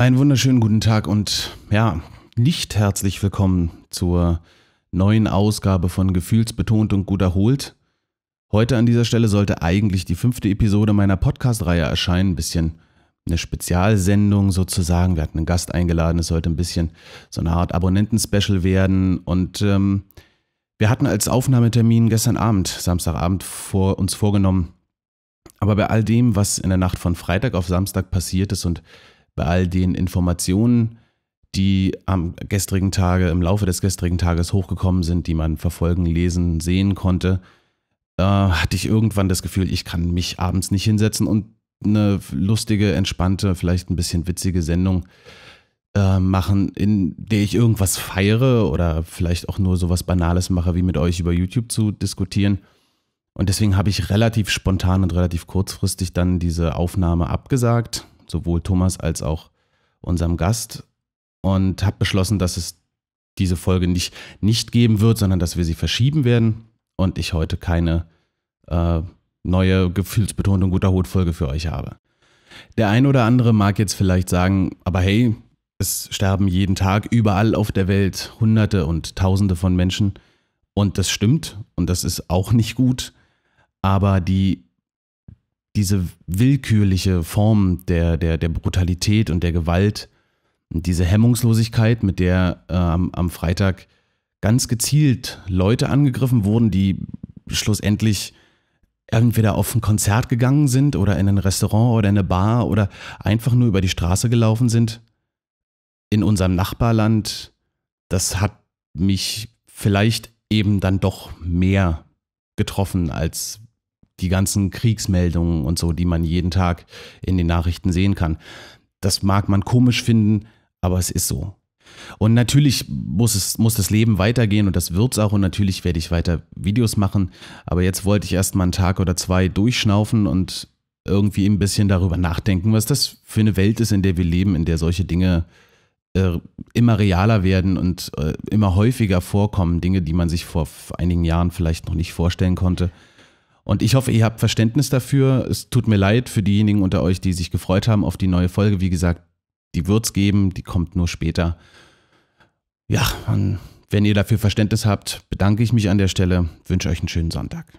Einen wunderschönen guten Tag und ja, nicht herzlich willkommen zur neuen Ausgabe von Gefühlsbetont und gut erholt. Heute an dieser Stelle sollte eigentlich die fünfte Episode meiner Podcast-Reihe erscheinen. Ein bisschen eine Spezialsendung sozusagen. Wir hatten einen Gast eingeladen. Es sollte ein bisschen so eine Art Abonnenten-Special werden. Und ähm, wir hatten als Aufnahmetermin gestern Abend, Samstagabend, vor uns vorgenommen. Aber bei all dem, was in der Nacht von Freitag auf Samstag passiert ist und bei all den Informationen, die am gestrigen Tage, im Laufe des gestrigen Tages hochgekommen sind, die man verfolgen, lesen, sehen konnte, äh, hatte ich irgendwann das Gefühl, ich kann mich abends nicht hinsetzen und eine lustige, entspannte, vielleicht ein bisschen witzige Sendung äh, machen, in der ich irgendwas feiere oder vielleicht auch nur sowas Banales mache, wie mit euch über YouTube zu diskutieren. Und deswegen habe ich relativ spontan und relativ kurzfristig dann diese Aufnahme abgesagt sowohl Thomas als auch unserem Gast und habe beschlossen, dass es diese Folge nicht, nicht geben wird, sondern dass wir sie verschieben werden und ich heute keine äh, neue gefühlsbetonte und guter Hut-Folge für euch habe. Der ein oder andere mag jetzt vielleicht sagen, aber hey, es sterben jeden Tag überall auf der Welt Hunderte und Tausende von Menschen. Und das stimmt und das ist auch nicht gut. Aber die diese willkürliche Form der, der, der Brutalität und der Gewalt und diese Hemmungslosigkeit, mit der äh, am Freitag ganz gezielt Leute angegriffen wurden, die schlussendlich entweder auf ein Konzert gegangen sind oder in ein Restaurant oder in eine Bar oder einfach nur über die Straße gelaufen sind, in unserem Nachbarland, das hat mich vielleicht eben dann doch mehr getroffen, als die ganzen Kriegsmeldungen und so, die man jeden Tag in den Nachrichten sehen kann. Das mag man komisch finden, aber es ist so. Und natürlich muss, es, muss das Leben weitergehen und das wird es auch und natürlich werde ich weiter Videos machen, aber jetzt wollte ich erstmal einen Tag oder zwei durchschnaufen und irgendwie ein bisschen darüber nachdenken, was das für eine Welt ist, in der wir leben, in der solche Dinge äh, immer realer werden und äh, immer häufiger vorkommen, Dinge, die man sich vor einigen Jahren vielleicht noch nicht vorstellen konnte. Und ich hoffe, ihr habt Verständnis dafür. Es tut mir leid für diejenigen unter euch, die sich gefreut haben auf die neue Folge. Wie gesagt, die wird es geben, die kommt nur später. Ja, wenn ihr dafür Verständnis habt, bedanke ich mich an der Stelle, wünsche euch einen schönen Sonntag.